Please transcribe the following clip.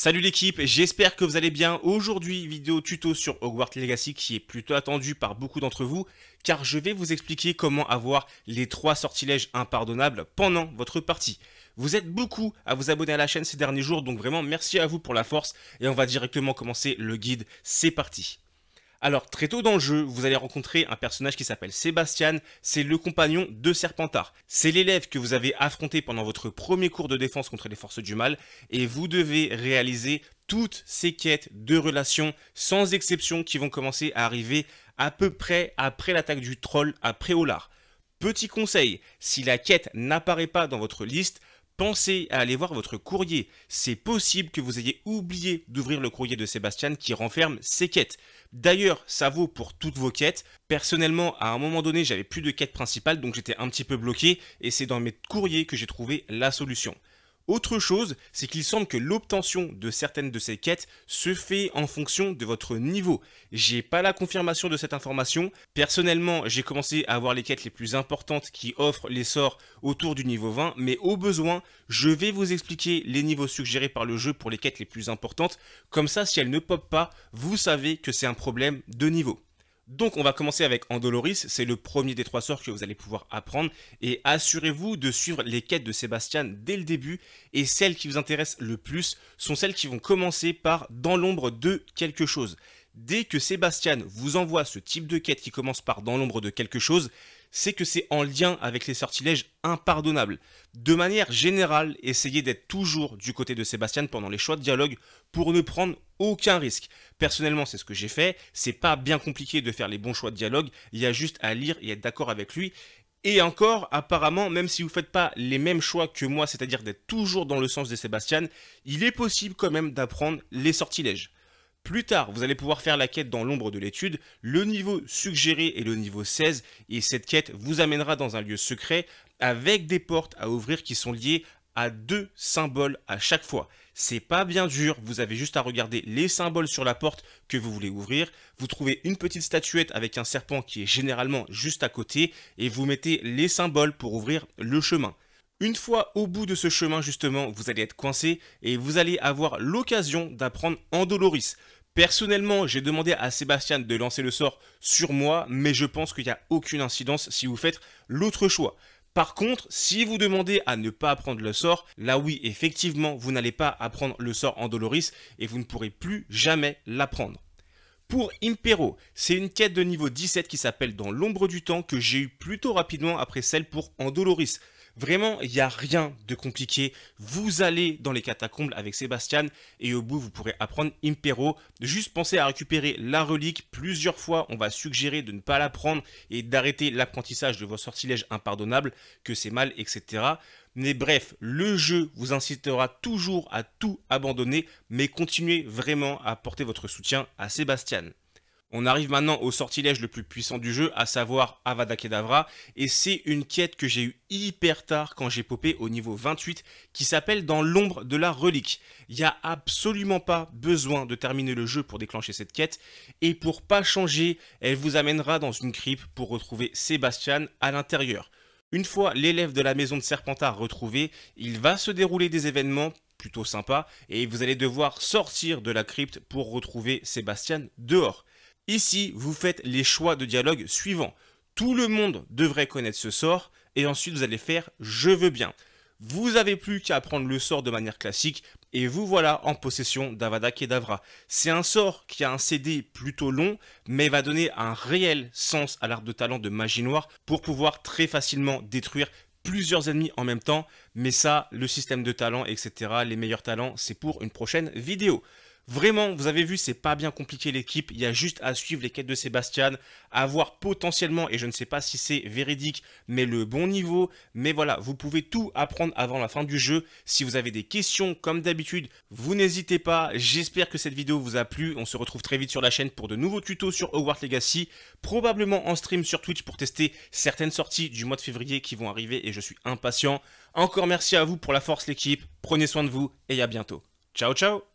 Salut l'équipe, j'espère que vous allez bien. Aujourd'hui, vidéo tuto sur Hogwarts Legacy qui est plutôt attendue par beaucoup d'entre vous, car je vais vous expliquer comment avoir les trois sortilèges impardonnables pendant votre partie. Vous êtes beaucoup à vous abonner à la chaîne ces derniers jours, donc vraiment merci à vous pour la force, et on va directement commencer le guide, c'est parti. Alors très tôt dans le jeu, vous allez rencontrer un personnage qui s'appelle Sébastien, c'est le compagnon de Serpentard. C'est l'élève que vous avez affronté pendant votre premier cours de défense contre les forces du mal et vous devez réaliser toutes ces quêtes de relations sans exception qui vont commencer à arriver à peu près après l'attaque du troll après Olar. Petit conseil, si la quête n'apparaît pas dans votre liste, Pensez à aller voir votre courrier. C'est possible que vous ayez oublié d'ouvrir le courrier de Sébastien qui renferme ses quêtes. D'ailleurs, ça vaut pour toutes vos quêtes. Personnellement, à un moment donné, j'avais plus de quête principale, donc j'étais un petit peu bloqué, et c'est dans mes courriers que j'ai trouvé la solution. Autre chose, c'est qu'il semble que l'obtention de certaines de ces quêtes se fait en fonction de votre niveau. J'ai pas la confirmation de cette information. Personnellement, j'ai commencé à avoir les quêtes les plus importantes qui offrent les sorts autour du niveau 20, mais au besoin, je vais vous expliquer les niveaux suggérés par le jeu pour les quêtes les plus importantes. Comme ça, si elles ne popent pas, vous savez que c'est un problème de niveau. Donc on va commencer avec Andoloris, c'est le premier des trois sorts que vous allez pouvoir apprendre et assurez-vous de suivre les quêtes de Sébastien dès le début et celles qui vous intéressent le plus sont celles qui vont commencer par dans l'ombre de quelque chose. Dès que Sébastien vous envoie ce type de quête qui commence par dans l'ombre de quelque chose, c'est que c'est en lien avec les sortilèges impardonnables. De manière générale, essayez d'être toujours du côté de Sébastien pendant les choix de dialogue pour ne prendre aucun risque. Personnellement, c'est ce que j'ai fait, c'est pas bien compliqué de faire les bons choix de dialogue, il y a juste à lire et être d'accord avec lui. Et encore, apparemment, même si vous ne faites pas les mêmes choix que moi, c'est-à-dire d'être toujours dans le sens de Sébastien, il est possible quand même d'apprendre les sortilèges. Plus tard, vous allez pouvoir faire la quête dans l'ombre de l'étude. Le niveau suggéré est le niveau 16 et cette quête vous amènera dans un lieu secret avec des portes à ouvrir qui sont liées à deux symboles à chaque fois. C'est pas bien dur, vous avez juste à regarder les symboles sur la porte que vous voulez ouvrir, vous trouvez une petite statuette avec un serpent qui est généralement juste à côté et vous mettez les symboles pour ouvrir le chemin. Une fois au bout de ce chemin justement, vous allez être coincé et vous allez avoir l'occasion d'apprendre Andoloris. Personnellement, j'ai demandé à Sébastien de lancer le sort sur moi, mais je pense qu'il n'y a aucune incidence si vous faites l'autre choix. Par contre, si vous demandez à ne pas apprendre le sort, là oui, effectivement, vous n'allez pas apprendre le sort en Doloris et vous ne pourrez plus jamais l'apprendre. Pour Impero, c'est une quête de niveau 17 qui s'appelle Dans l'ombre du temps que j'ai eu plutôt rapidement après celle pour Andoloris. Vraiment, il n'y a rien de compliqué. Vous allez dans les catacombes avec Sébastien et au bout, vous pourrez apprendre Impero. Juste pensez à récupérer la relique plusieurs fois. On va suggérer de ne pas la prendre et d'arrêter l'apprentissage de vos sortilèges impardonnables, que c'est mal, etc. Mais bref, le jeu vous incitera toujours à tout abandonner, mais continuez vraiment à apporter votre soutien à Sébastien. On arrive maintenant au sortilège le plus puissant du jeu, à savoir Avada Kedavra, et c'est une quête que j'ai eue hyper tard quand j'ai popé au niveau 28, qui s'appelle Dans l'ombre de la relique. Il n'y a absolument pas besoin de terminer le jeu pour déclencher cette quête, et pour pas changer, elle vous amènera dans une crypte pour retrouver Sébastien à l'intérieur. Une fois l'élève de la maison de Serpentard retrouvé, il va se dérouler des événements plutôt sympas, et vous allez devoir sortir de la crypte pour retrouver Sébastien dehors. Ici, vous faites les choix de dialogue suivants. Tout le monde devrait connaître ce sort, et ensuite vous allez faire je veux bien. Vous avez plus qu'à apprendre le sort de manière classique, et vous voilà en possession d'Avada Kedavra. C'est un sort qui a un CD plutôt long, mais va donner un réel sens à l'art de talent de magie noire pour pouvoir très facilement détruire plusieurs ennemis en même temps, mais ça, le système de talent, etc., les meilleurs talents, c'est pour une prochaine vidéo. Vraiment, vous avez vu, c'est pas bien compliqué l'équipe. Il y a juste à suivre les quêtes de Sébastien, à avoir potentiellement, et je ne sais pas si c'est véridique, mais le bon niveau. Mais voilà, vous pouvez tout apprendre avant la fin du jeu. Si vous avez des questions, comme d'habitude, vous n'hésitez pas. J'espère que cette vidéo vous a plu. On se retrouve très vite sur la chaîne pour de nouveaux tutos sur Hogwarts Legacy, probablement en stream sur Twitch pour tester certaines sorties du mois de février qui vont arriver et je suis impatient. Encore merci à vous pour la force l'équipe, prenez soin de vous et à bientôt. Ciao ciao